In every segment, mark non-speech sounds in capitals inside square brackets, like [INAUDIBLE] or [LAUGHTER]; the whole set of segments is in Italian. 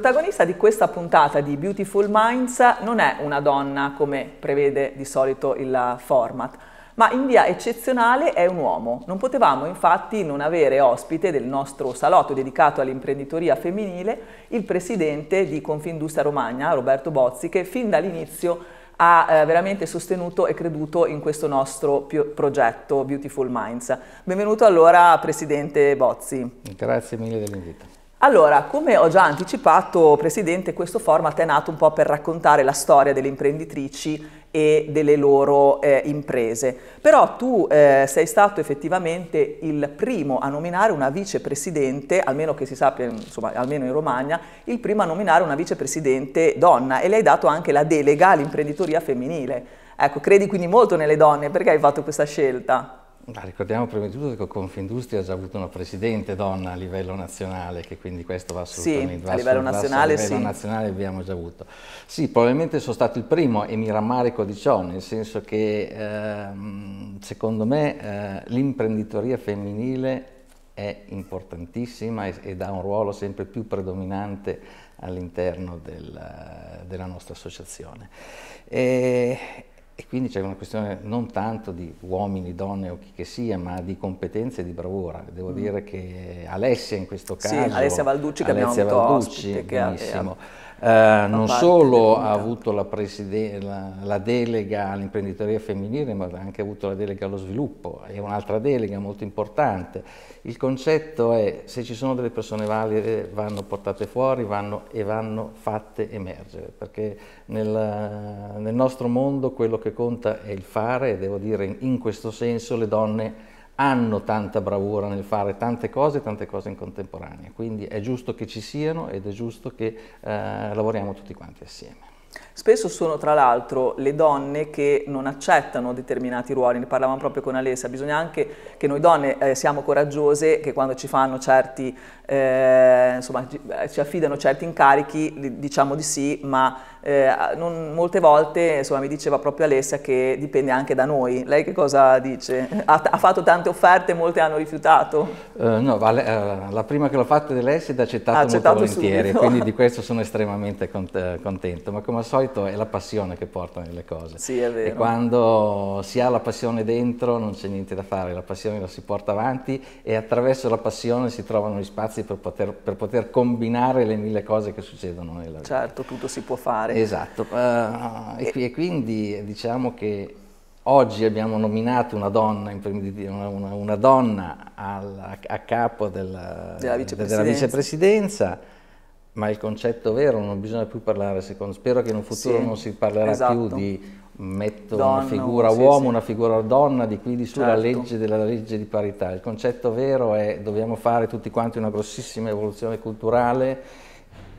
protagonista di questa puntata di Beautiful Minds non è una donna, come prevede di solito il format, ma in via eccezionale è un uomo. Non potevamo infatti non avere ospite del nostro salotto dedicato all'imprenditoria femminile il presidente di Confindustria Romagna, Roberto Bozzi, che fin dall'inizio ha eh, veramente sostenuto e creduto in questo nostro progetto Beautiful Minds. Benvenuto allora Presidente Bozzi. Grazie mille dell'invito. Allora, come ho già anticipato, Presidente, questo format è nato un po' per raccontare la storia delle imprenditrici e delle loro eh, imprese. Però tu eh, sei stato effettivamente il primo a nominare una vicepresidente, almeno che si sappia, insomma, almeno in Romagna, il primo a nominare una vicepresidente donna e le hai dato anche la delega all'imprenditoria femminile. Ecco, credi quindi molto nelle donne, perché hai fatto questa scelta? ricordiamo prima di tutto che Confindustria ha già avuto una presidente donna a livello nazionale, che quindi questo va assolutamente... Sì, va a livello nazionale sì. A livello nazionale abbiamo già avuto. Sì, probabilmente sono stato il primo e mi rammarico di ciò, nel senso che eh, secondo me eh, l'imprenditoria femminile è importantissima ed ha un ruolo sempre più predominante all'interno del, della nostra associazione. E, e quindi c'è una questione non tanto di uomini, donne o chi che sia, ma di competenze e di bravura. Devo mm. dire che Alessia in questo caso... Sì, Alessia Valducci che Alessia abbiamo avuto Valducci, ospite, che benissimo. Che eh, non solo ha avuto la, la, la delega all'imprenditoria femminile, ma ha anche avuto la delega allo sviluppo, è un'altra delega molto importante. Il concetto è se ci sono delle persone valide vanno portate fuori vanno, e vanno fatte emergere, perché nel, nel nostro mondo quello che conta è il fare e devo dire in questo senso le donne hanno tanta bravura nel fare tante cose e tante cose in contemporanea, quindi è giusto che ci siano ed è giusto che eh, lavoriamo tutti quanti assieme. Spesso sono tra l'altro le donne che non accettano determinati ruoli, ne parlavamo proprio con Alessia, bisogna anche che noi donne eh, siamo coraggiose, che quando ci fanno certi, eh, insomma, ci eh, affidano certi incarichi diciamo di sì, ma eh, non, molte volte insomma, mi diceva proprio Alessia che dipende anche da noi. Lei che cosa dice? Ha, ha fatto tante offerte, molte hanno rifiutato? Uh, no, vale, uh, la prima che l'ho fatta di lei si è accettato, ha accettato molto volentieri, subito. quindi di [LAUGHS] questo sono estremamente cont eh, contento, ma come al solito è la passione che porta nelle cose. Sì, è vero. E quando si ha la passione dentro non c'è niente da fare, la passione la si porta avanti e attraverso la passione si trovano gli spazi per poter, per poter combinare le mille cose che succedono nella vita. Certo, tutto si può fare fare. Esatto, uh, e, e, quindi diciamo che oggi abbiamo nominato una donna, una, una, una donna al, a capo della, della, vicepresidenza. della, vicepresidenza. ma il concetto vero non bisogna più parlare, secondo, spero che in un futuro sì, non si parlerà esatto. più di metto donna, una figura sì, uomo, sì. una figura donna, di qui di su certo. la legge della legge di parità. Il concetto vero è dobbiamo fare tutti quanti una grossissima evoluzione culturale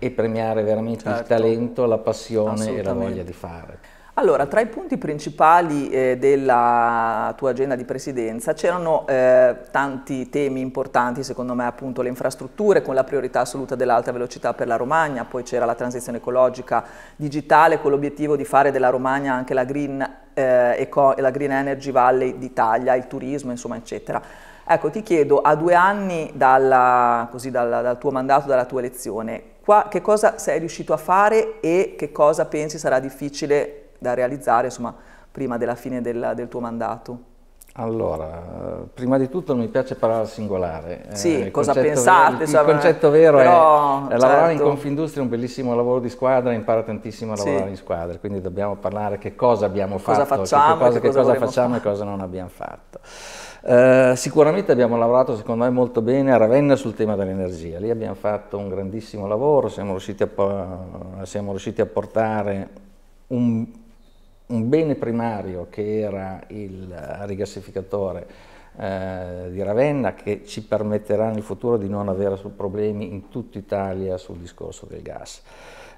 e premiare veramente certo. il talento, la passione e la voglia di fare. Allora, tra i punti principali eh, della tua agenda di presidenza c'erano eh, tanti temi importanti, secondo me appunto le infrastrutture con la priorità assoluta dell'alta velocità per la Romagna, poi c'era la transizione ecologica digitale con l'obiettivo di fare della Romagna anche la green, eh, eco, la green Energy Valley d'Italia, il turismo insomma eccetera. Ecco ti chiedo, a due anni dalla, così, dalla, dal tuo mandato, dalla tua elezione, qua che cosa sei riuscito a fare e che cosa pensi sarà difficile da realizzare insomma, prima della fine del, del tuo mandato? Allora, prima di tutto mi piace parlare al singolare. Eh, sì, eh, cosa pensate? Vero, il, concetto vero però, è certo. lavorare in certo. Confindustria è un bellissimo lavoro di squadra, impara tantissimo a lavorare sì. in squadra, quindi dobbiamo parlare che cosa abbiamo cosa fatto, facciamo, che cosa, che cosa, che cosa facciamo fare. e cosa non abbiamo fatto. Eh, sicuramente abbiamo lavorato secondo me molto bene a Ravenna sul tema dell'energia, lì abbiamo fatto un grandissimo lavoro, siamo riusciti a, siamo riusciti a portare un, un, bene primario che era il rigassificatore eh, di Ravenna che ci permetterà nel futuro di non avere problemi in tutta Italia sul discorso del gas.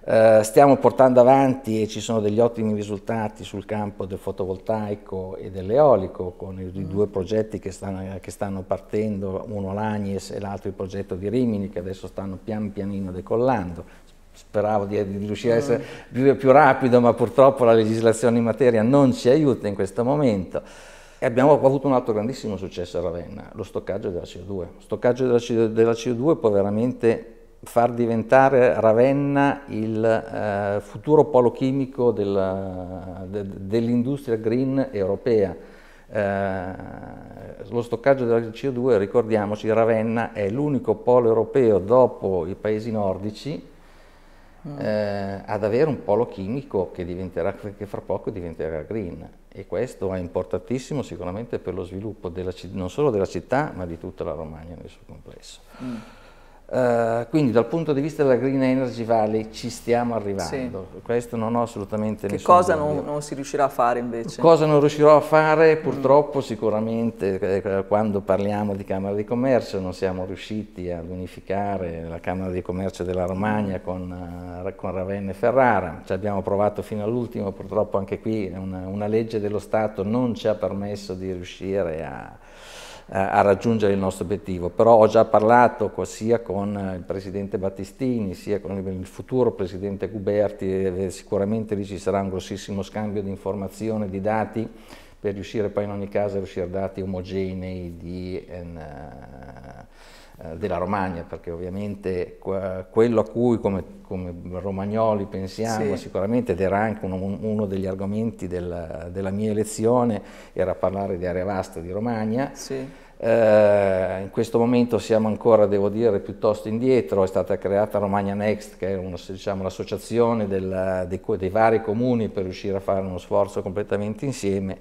Eh, stiamo portando avanti e ci sono degli ottimi risultati sul campo del fotovoltaico e dell'eolico con i mm. due progetti che stanno, che stanno partendo, uno l'Agnes e l'altro il progetto di Rimini che adesso stanno pian pianino decollando. Speravo di, di riuscire a mm. essere più rapido ma purtroppo la legislazione in materia non ci aiuta in questo momento. E abbiamo avuto un altro grandissimo successo a Ravenna, lo stoccaggio della CO2. Lo stoccaggio della CO2 può veramente far diventare Ravenna il eh, futuro polo chimico del, de, dell'industria green europea. Eh, lo stoccaggio della CO2, ricordiamoci, Ravenna è l'unico polo europeo dopo i paesi nordici mm. eh, ad avere un polo chimico che, che, fra poco diventerà green e questo è importantissimo sicuramente per lo sviluppo della, non solo della città ma di tutta la Romagna nel suo complesso. Mm. Eh, quindi dal punto di vista della Green Energy Valley ci stiamo arrivando, sì. questo non ho assolutamente che nessun cosa non, non, si riuscirà a fare invece? Cosa non riuscirò a fare? Mm. Purtroppo mm. sicuramente eh, eh, quando parliamo di Camera di Commercio non siamo riusciti ad unificare la Camera di Commercio della Romagna mm. con, con Ravenna e Ferrara, ci abbiamo provato fino all'ultimo, purtroppo anche qui una, una legge dello Stato non ci ha permesso di riuscire a eh, a raggiungere il nostro obiettivo. Però ho già parlato sia con eh, il Presidente Battistini, sia con il futuro Presidente Guberti, e eh, sicuramente lì ci sarà un grossissimo scambio di informazioni, di dati, per riuscire poi in ogni caso a riuscire a dati omogenei di... Eh, eh, della Romagna, perché ovviamente quello a cui come, come romagnoli pensiamo sì. sicuramente, ed era anche uno, uno degli argomenti della, della, mia elezione, era parlare di area vasta di Romagna. Sì. Eh, in questo momento siamo ancora, devo dire, piuttosto indietro, è stata creata Romagna Next, che è uno, diciamo, l'associazione dei, dei vari comuni per riuscire a fare uno sforzo completamente insieme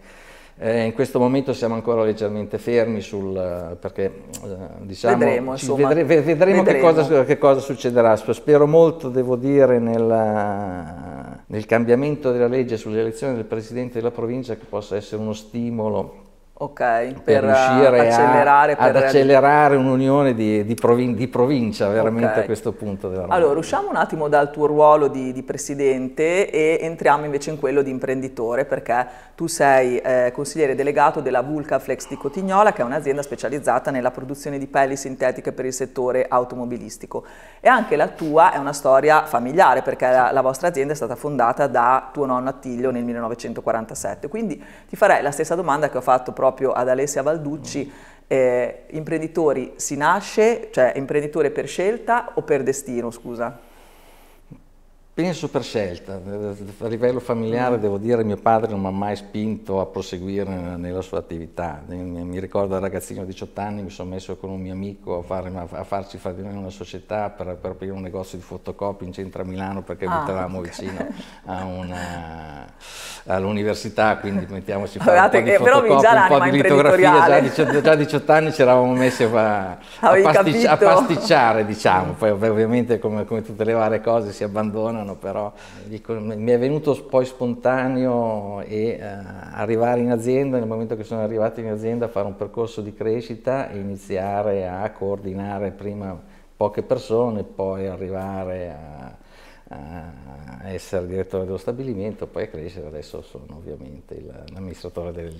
eh, in questo momento siamo ancora leggermente fermi sul, eh, perché eh, diciamo, vedremo, insomma, vedre, vedremo, vedremo. Che, cosa, che, cosa, succederà. Spero molto, devo dire, nella, nel cambiamento della legge sulle elezioni del Presidente della provincia che possa essere uno stimolo Okay, per, per, eh, riuscire accelerare, per ad accelerare un'unione di, di, provin di, provincia veramente okay. a questo punto della Allora, usciamo un attimo dal tuo ruolo di, di, presidente e entriamo invece in quello di imprenditore perché tu sei eh, consigliere delegato della Vulca Flex di Cotignola che è un'azienda specializzata nella produzione di pelli sintetiche per il settore automobilistico e anche la tua è una storia familiare perché la, la vostra azienda è stata fondata da tuo nonno Attilio nel 1947 quindi ti farei la stessa domanda che ho fatto proprio proprio ad Alessia Valducci, eh, imprenditori si nasce, cioè imprenditore per scelta o per destino, scusa? Penso per scelta, a livello familiare mm. devo dire che mio padre non mi ha mai spinto a proseguire nella sua attività, mi ricordo da ragazzino a 18 anni mi sono messo con un mio amico a, fare, a farci fare di noi una società per, per, aprire un negozio di fotocopie in centro a Milano perché ah, abitavamo okay. vicino all'università, quindi mettiamoci a fare Guardate un po' di fotocopie, un po' di litografia, già, a 18, 18 anni ci eravamo messi a, a, pastic, a pasticciare diciamo, [LAUGHS] poi ovviamente come, come tutte le varie cose si abbandona strano, però dico, mi è venuto poi spontaneo e, eh, arrivare in azienda, nel momento che sono arrivato in azienda, fare un percorso di crescita e iniziare a coordinare prima poche persone, poi arrivare a a ah, essere direttore dello stabilimento, poi a crescere, adesso sono ovviamente l'amministratore del...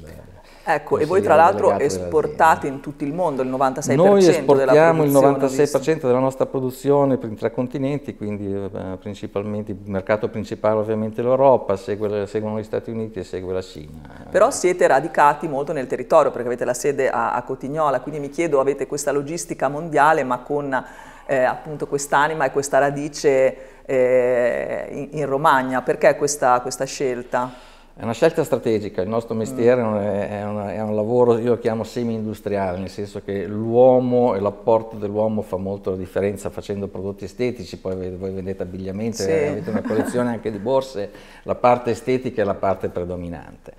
Ecco, e voi tra l'altro esportate in tutto il mondo il 96% Noi esportiamo il 96% della nostra produzione in tre continenti, quindi eh, principalmente il mercato principale ovviamente l'Europa, seguono gli Stati Uniti e segue la Cina. Però siete radicati molto nel territorio perché avete la sede a, a Cotignola, quindi mi chiedo avete questa logistica mondiale ma con eh, appunto quest'anima e questa radice eh, in, in, Romagna. Perché questa, questa scelta? È una scelta strategica, il nostro mm. mestiere è, un, è un lavoro, io lo chiamo semi-industriale, nel senso che l'uomo e l'apporto dell'uomo fa molto la differenza facendo prodotti estetici, poi voi vendete abbigliamento, sì. Eh, avete una collezione anche di borse, la parte estetica è la parte predominante.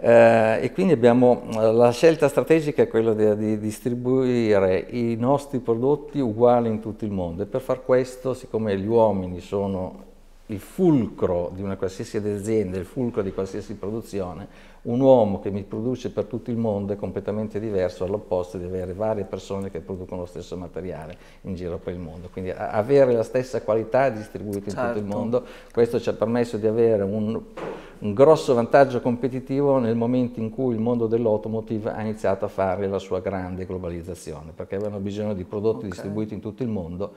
Eh, e quindi abbiamo eh, la scelta strategica è quella di, di, distribuire i nostri prodotti uguali in tutto il mondo e per far questo, siccome gli uomini sono il fulcro di una qualsiasi azienda, il fulcro di qualsiasi produzione, un uomo che mi produce per tutto il mondo è completamente diverso all'opposto di avere varie persone che producono lo stesso materiale in giro per il mondo. Quindi avere la stessa qualità distribuita certo. in tutto il certo. mondo, questo ci ha permesso di avere un, un grosso vantaggio competitivo nel momento in cui il mondo dell'automotive ha iniziato a fare la sua grande globalizzazione, perché avevano bisogno di prodotti okay. distribuiti in tutto il mondo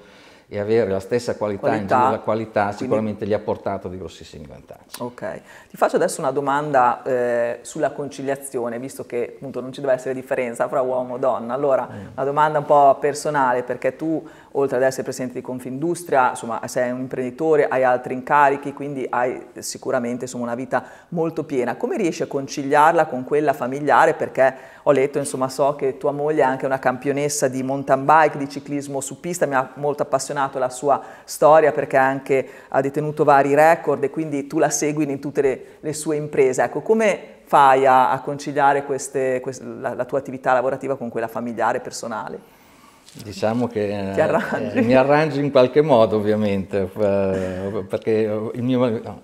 e avere la stessa qualità, qualità. in giro la qualità sicuramente Quindi... gli ha portato dei grossissimi vantaggi. Ok, ti faccio adesso una domanda eh, sulla conciliazione, visto che appunto non ci deve essere differenza fra uomo e donna. Allora, mm. una domanda un po' personale, perché tu oltre ad essere presidente di Confindustria, insomma, sei un imprenditore, hai altri incarichi, quindi hai sicuramente insomma, una vita molto piena. Come riesci a conciliarla con quella familiare? Perché ho letto, insomma, so che tua moglie è anche una campionessa di mountain bike, di ciclismo su pista, mi ha molto appassionato appassionato la sua storia perché anche ha detenuto vari record e quindi tu la segui in tutte le, le sue imprese. Ecco, come fai a, a conciliare queste, queste, la, la tua attività lavorativa con quella familiare, e personale? Diciamo che eh, arrangi. eh, mi arrangio in qualche modo ovviamente, eh, perché il mio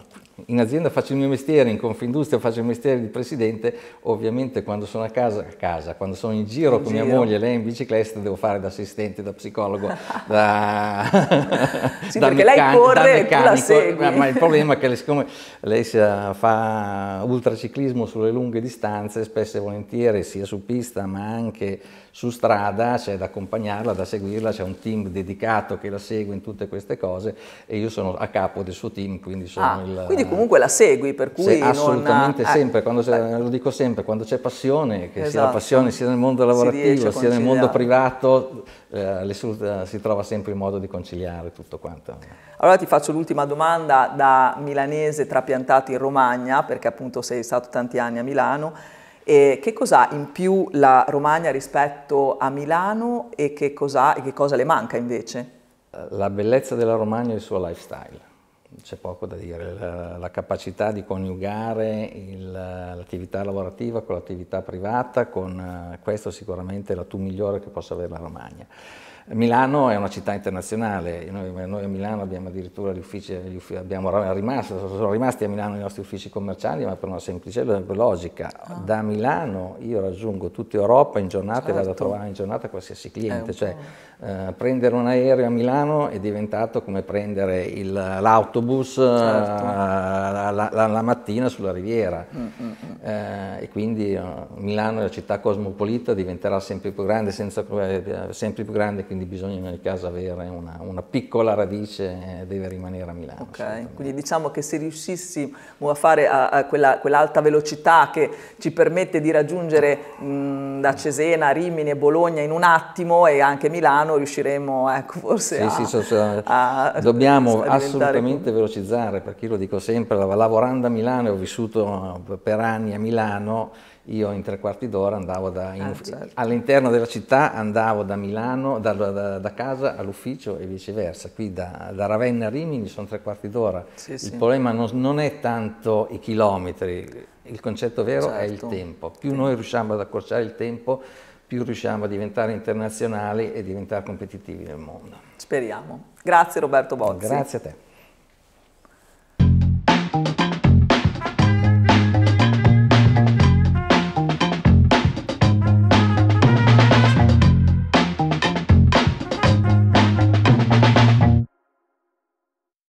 in azienda faccio il mio mestiere, in Confindustria faccio il mestiere di presidente, ovviamente quando sono a casa, a casa, quando sono in giro in con giro. mia moglie, lei in bicicletta, devo fare da assistente, da psicologo, [LAUGHS] da, sì, da perché meccan- lei corre e tu la segui. Ah, ma il problema è che [LAUGHS] siccome lei fa ultraciclismo sulle lunghe distanze, spesso e volentieri sia su pista ma anche su strada, c'è da accompagnarla, da seguirla, c'è un team dedicato che la segue in tutte queste cose e io sono a capo del suo team, quindi sono ah, il... Quindi comunque la segui, per cui... Se, non... assolutamente eh, sempre, eh. lo dico sempre, quando c'è passione, che esatto. sia la esatto. passione sia nel mondo lavorativo, sia nel mondo privato, eh, soluzioni, eh, si trova sempre il modo di conciliare tutto quanto. Allora ti faccio l'ultima domanda da milanese trapiantato in Romagna, perché appunto sei stato tanti anni a Milano. E che cosa ha in più la Romagna rispetto a Milano e che, cosa, e che cosa le manca invece? Eh, la bellezza della Romagna è il suo lifestyle c'è poco da dire, la, la capacità di coniugare l'attività lavorativa con l'attività privata, con uh, questo sicuramente è la tu migliore che possa avere la Romagna. Milano è una città internazionale, noi, noi a Milano abbiamo addirittura gli uffici, gli uffici abbiamo rimasto, sono rimasti a Milano i nostri uffici commerciali, ma per una semplice logica. Ah. Da Milano io raggiungo tutta Europa in giornata certo. e vado a certo. trovare in giornata qualsiasi cliente, eh, cioè eh, prendere un aereo a Milano è diventato come prendere il, l'autobus eh, certo. la, la, la, mattina sulla riviera. Mm, mm, mm. Eh, e quindi eh, Milano è una città cosmopolita, diventerà sempre più grande, senza, sempre più grande quindi bisogna in ogni caso avere una, una piccola radice e eh, deve rimanere a Milano. Ok, quindi diciamo che se riuscissimo a fare a, a quella, quell'alta velocità che ci permette di raggiungere mh, da Cesena, Rimini e Bologna in un attimo e anche Milano riusciremo ecco, forse sì, a, sì, so, so, a, Dobbiamo a assolutamente come... velocizzare, perché io lo dico sempre, lavorando a Milano, ho vissuto eh, per anni a Milano, io in tre quarti d'ora andavo da, in, ah, certo. all'interno della città, andavo da Milano, da, da, da casa all'ufficio e viceversa. Qui da, Ravenna a Rimini sono tre quarti d'ora. Sì, il sì. problema non, non, è tanto i chilometri, il concetto vero certo. è il certo. tempo. Più sì. noi riusciamo ad accorciare il tempo, più riusciamo a diventare internazionali e diventare competitivi nel mondo. Speriamo. Grazie Roberto Bozzi. Grazie a te.